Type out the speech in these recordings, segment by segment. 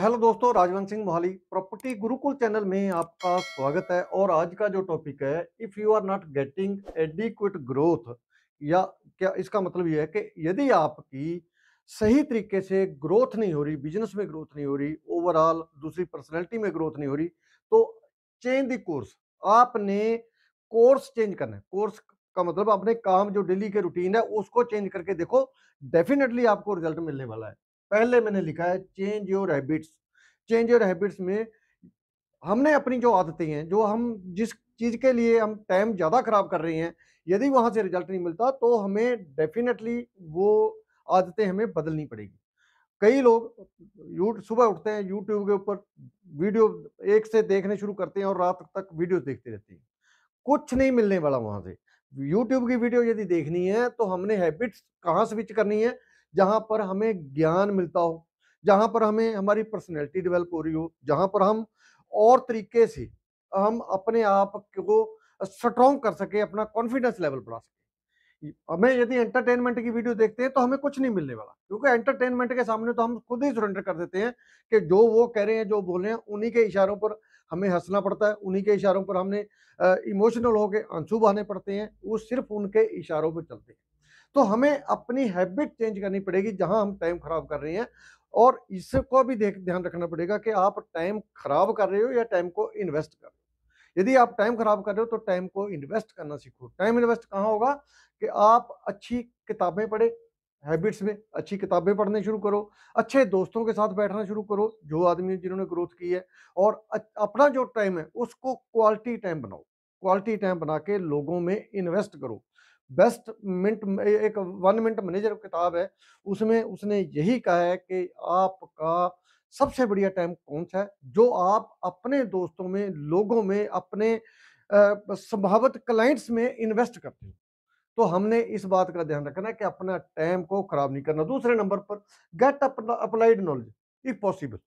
hello दोस्तों Rajwant Singh Mohali property Gurukul channel में आपका स्वागत है और आज का जो टॉपिक है if you are not getting adequate growth या क्या इसका मतलब ये है कि यदि आपकी सही तरीके से ग्रोथ नहीं हो रही बिजनेस में ग्रोथ नहीं हो रही ओवरऑल दूसरी पर्सनैलिटी में ग्रोथ नहीं हो रही तो चेंज द कोर्स आपने कोर्स चेंज करना है कोर्स का मतलब अपने काम जो डेली के रूटीन है उसको चेंज करके देखो डेफिनेटली आपको रिजल्ट मिलने वाला है पहले मैंने लिखा है change your habits change your habits में हमने अपनी जो आदतें हैं जो हम जिस चीज़ के लिए हम टाइम ज़्यादा ख़राब कर रहे हैं यदि वहाँ से रिजल्ट नहीं मिलता तो हमें डेफिनेटली वो आदतें हमें बदलनी पड़ेगी कई लोग यू सुबह उठते हैं यूट्यूब के ऊपर वीडियो एक से देखने शुरू करते हैं और रात तक वीडियो देखते रहते हैं कुछ नहीं मिलने वाला वहाँ से यूट्यूब की वीडियो यदि देखनी है तो हमने हैबिट्स कहाँ स्विच करनी है जहाँ पर हमें ज्ञान मिलता हो जहाँ पर हमें हमारी पर्सनैलिटी डेवलप हो रही हो जहाँ पर हम और तरीके से हम अपने आप को स्ट्रॉन्ग कर सके अपना कॉन्फिडेंस लेवल बढ़ा सके हमें यदि एंटरटेनमेंट की वीडियो देखते हैं तो हमें कुछ नहीं मिलने वाला क्योंकि एंटरटेनमेंट के सामने तो हम खुद ही सुरेंडर कर देते हैं कि जो वो कह रहे हैं जो बोल रहे हैं उन्हीं के इशारों पर हमें हंसना पड़ता है उन्हीं के इशारों पर हमने इमोशनल होकर आंसू बहाने पड़ते हैं वो सिर्फ उनके इशारों पर चलते हैं तो हमें अपनी हैबिट चेंज करनी पड़ेगी जहां हम टाइम ख़राब कर रहे हैं और इसको भी देख ध्यान रखना पड़ेगा कि आप टाइम ख़राब कर रहे हो या टाइम को इन्वेस्ट कर रहे हो यदि आप टाइम ख़राब कर रहे हो तो टाइम को इन्वेस्ट करना सीखो टाइम इन्वेस्ट कहाँ होगा कि आप अच्छी किताबें पढ़े हैबिट्स में अच्छी किताबें पढ़ने शुरू करो अच्छे दोस्तों के साथ बैठना शुरू करो जो आदमी जिन्होंने ग्रोथ की है और अपना जो टाइम है उसको क्वालिटी टाइम बनाओ क्वालिटी टाइम बना के लोगों में इन्वेस्ट करो बेस्ट मिनट एक वन मिनट मैनेजर किताब है उसमें उसने यही कहा है कि आपका सबसे बढ़िया टाइम कौन सा है जो आप अपने दोस्तों में लोगों में अपने संभावित क्लाइंट्स में इन्वेस्ट करते हो तो हमने इस बात का ध्यान रखना है कि अपना टाइम को खराब नहीं करना दूसरे नंबर पर get applied knowledge if possible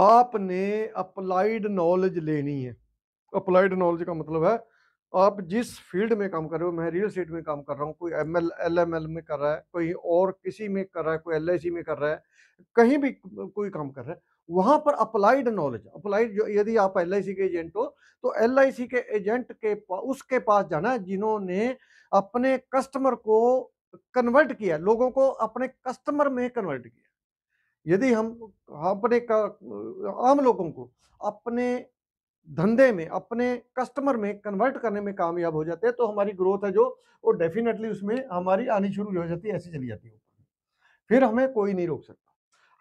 आपने अप्लाइड नॉलेज लेनी है अप्लाइड नॉलेज का मतलब है आप जिस फील्ड में काम कर रहे हो मैं रियल स्टेट में काम कर रहा हूँ कोई M L L M L में कर रहा है कोई और किसी में कर रहा है कोई एल आई सी में कर रहा है कहीं भी कोई काम कर रहा है वहाँ पर अप्लाइड नॉलेज अप्लाइड जो यदि आप एल आई सी के एजेंट हो तो एल आई सी के एजेंट के पा, उसके पास जाना है जिन्होंने अपने कस्टमर को कन्वर्ट किया लोगों को अपने कस्टमर में कन्वर्ट किया यदि हम अपने का आम लोगों को अपने धंधे में अपने कस्टमर में कन्वर्ट करने में कामयाब हो जाते हैं तो हमारी ग्रोथ है जो वो डेफिनेटली उसमें हमारी आनी शुरू हो जाती है ऐसी चली जाती है फिर हमें कोई नहीं रोक सकता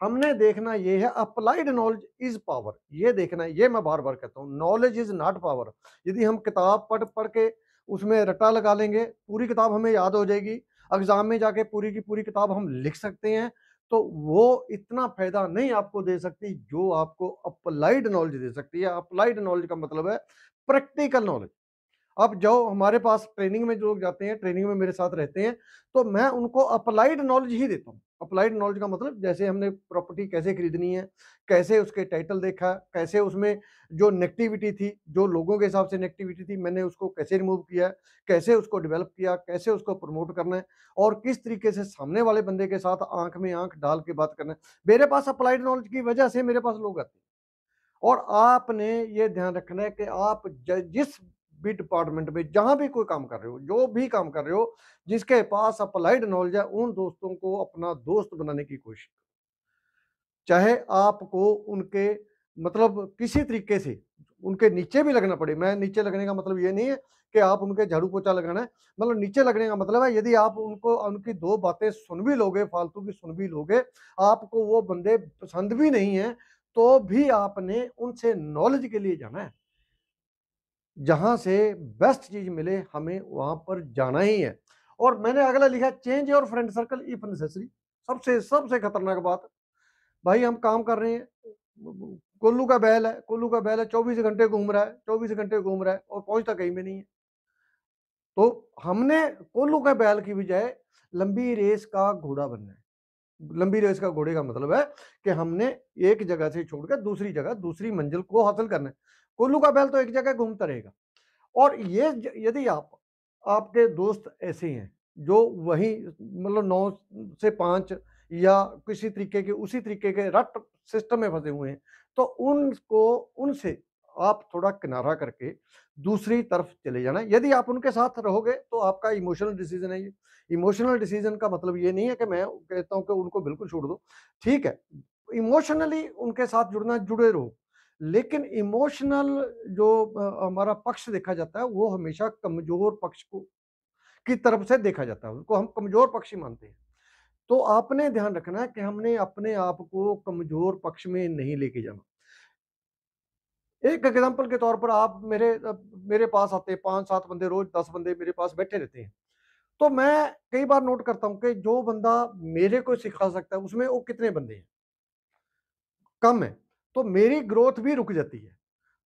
हमने देखना ये है अप्लाइड नॉलेज इज पावर ये देखना है ये मैं बार बार कहता हूँ नॉलेज इज नॉट पावर यदि हम किताब पढ़ पढ़ के उसमें रटा लगा लेंगे पूरी किताब हमें याद हो जाएगी एग्जाम में जाके पूरी की पूरी किताब हम लिख सकते हैं तो वो इतना फायदा नहीं आपको दे सकती जो आपको अप्लाइड नॉलेज दे सकती है अप्लाइड नॉलेज का मतलब है प्रैक्टिकल नॉलेज अब जो हमारे पास ट्रेनिंग में लोग जाते हैं ट्रेनिंग में मेरे साथ रहते हैं तो मैं उनको अप्लाइड नॉलेज ही देता हूँ अप्लाइड नॉलेज का मतलब जैसे हमने प्रॉपर्टी कैसे खरीदनी है कैसे उसके टाइटल देखा कैसे उसमें जो नेगेटिविटी थी जो लोगों के हिसाब से नेगेटिविटी थी मैंने उसको कैसे रिमूव किया कैसे उसको डेवलप किया कैसे उसको प्रमोट करना है और किस तरीके से सामने वाले बंदे के साथ आंख में आंख डाल के बात करना है मेरे पास अप्लाइड नॉलेज की वजह से मेरे पास लोग आते हैं और आपने ये ध्यान रखना है कि आप जिस भी डिपार्टमेंट में जहाँ भी कोई काम कर रहे हो जो भी काम कर रहे हो जिसके पास अप्लाइड नॉलेज है उन दोस्तों को अपना दोस्त बनाने की कोशिश करो चाहे आपको उनके मतलब किसी तरीके से उनके नीचे भी लगना पड़े मैं नीचे लगने का मतलब ये नहीं है कि आप उनके झाड़ू पोछा लगाना है मतलब नीचे लगने का मतलब है यदि आप उनको उनकी दो बातें सुन भी लोगे फालतू की सुन भी लोगे आपको वो बंदे पसंद भी नहीं है तो भी आपने उनसे नॉलेज के लिए जाना है जहाँ से बेस्ट चीज़ मिले हमें वहाँ पर जाना ही है और मैंने अगला लिखा चेंज और फ्रेंड सर्कल इफ नेसेसरी सबसे सबसे खतरनाक बात भाई हम काम कर रहे हैं कोल्लू का बैल है कोल्लू का बैल है चौबीस घंटे घूम रहा है चौबीस घंटे घूम रहा है और पहुंचता कहीं में नहीं है तो हमने कोल्लू का बैल की बजाय लंबी रेस का घोड़ा बनना है लंबी रेस का घोड़े का मतलब है कि हमने एक जगह से छोड़कर दूसरी जगह दूसरी मंजिल को हासिल करना है कुल्लू का बैल तो एक जगह घूमता रहेगा और ये यदि आप आपके दोस्त ऐसे हैं जो वही मतलब नौ से पाँच या किसी तरीके के उसी तरीके के रट सिस्टम में फंसे हुए हैं तो उनको उनसे आप थोड़ा किनारा करके दूसरी तरफ चले जाना यदि आप उनके साथ रहोगे तो आपका इमोशनल डिसीजन है ये इमोशनल डिसीजन का मतलब ये नहीं है कि मैं कहता हूँ कि उनको बिल्कुल छोड़ दो ठीक है इमोशनली उनके साथ जुड़ना जुड़े रहो लेकिन इमोशनल जो हमारा पक्ष देखा जाता है वो हमेशा कमजोर पक्ष को की तरफ से देखा जाता है उनको हम कमजोर पक्ष ही मानते हैं तो आपने ध्यान रखना है कि हमने अपने आप को कमजोर पक्ष में नहीं लेके जाना एक एग्जाम्पल के तौर पर आप मेरे मेरे पास आते हैं पांच सात बंदे रोज दस बंदे मेरे पास बैठे रहते हैं तो मैं कई बार नोट करता हूं कि जो बंदा मेरे को सिखा सकता है उसमें वो कितने बंदे हैं कम है तो मेरी ग्रोथ भी रुक जाती है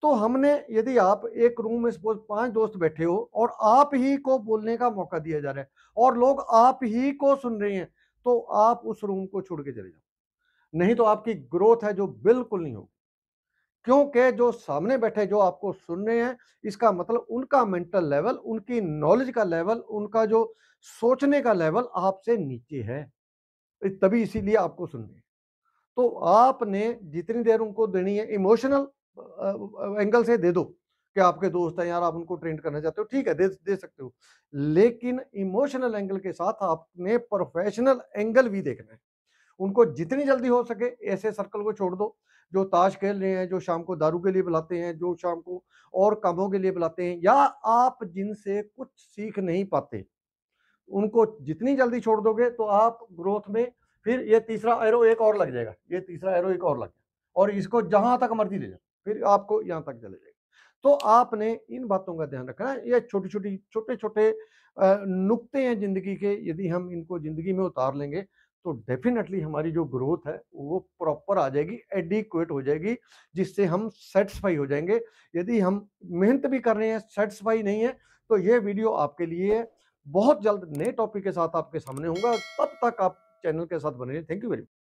तो हमने यदि आप एक रूम में सपोज पांच दोस्त बैठे हो और आप ही को बोलने का मौका दिया जा रहा है और लोग आप ही को सुन रहे हैं तो आप उस रूम को छोड़ के चले जाओ नहीं तो आपकी ग्रोथ है जो बिल्कुल नहीं होगी क्योंकि जो सामने बैठे जो आपको सुन रहे हैं इसका मतलब उनका मेंटल लेवल उनकी नॉलेज का लेवल उनका जो सोचने का लेवल आपसे नीचे है तभी इसीलिए आपको सुन रहे हैं तो आपने जितनी देर उनको देनी है इमोशनल एंगल से दे दो कि आपके दोस्त हैं यार आप उनको ट्रेन करना चाहते हो ठीक है दे दे सकते हो लेकिन इमोशनल एंगल के साथ आपने प्रोफेशनल एंगल भी देखना है उनको जितनी जल्दी हो सके ऐसे सर्कल को छोड़ दो जो ताश खेल रहे हैं जो शाम को दारू के लिए बुलाते हैं जो शाम को और कामों के लिए बुलाते हैं या आप जिनसे कुछ सीख नहीं पाते उनको जितनी जल्दी छोड़ दोगे तो आप ग्रोथ में फिर ये तीसरा एरो एक और लग जाएगा ये तीसरा एरो एक और लग जाएगा और इसको जहां तक मर्जी ले जाए फिर आपको यहाँ तक चले जाएगा तो आपने इन बातों का ध्यान रखना है ये छोटी छोटी छोटे छोटे नुकते हैं ज़िंदगी के यदि हम इनको ज़िंदगी में उतार लेंगे तो डेफिनेटली हमारी जो ग्रोथ है वो प्रॉपर आ जाएगी एडिक्वेट हो जाएगी जिससे हम सेटिस्फाई हो जाएंगे यदि हम मेहनत भी कर रहे हैं सेटिस्फाई नहीं है तो ये वीडियो आपके लिए बहुत जल्द नए टॉपिक के साथ आपके सामने होगा तब तक आप चैनल के साथ बने रहिए थैंक यू वेरी मच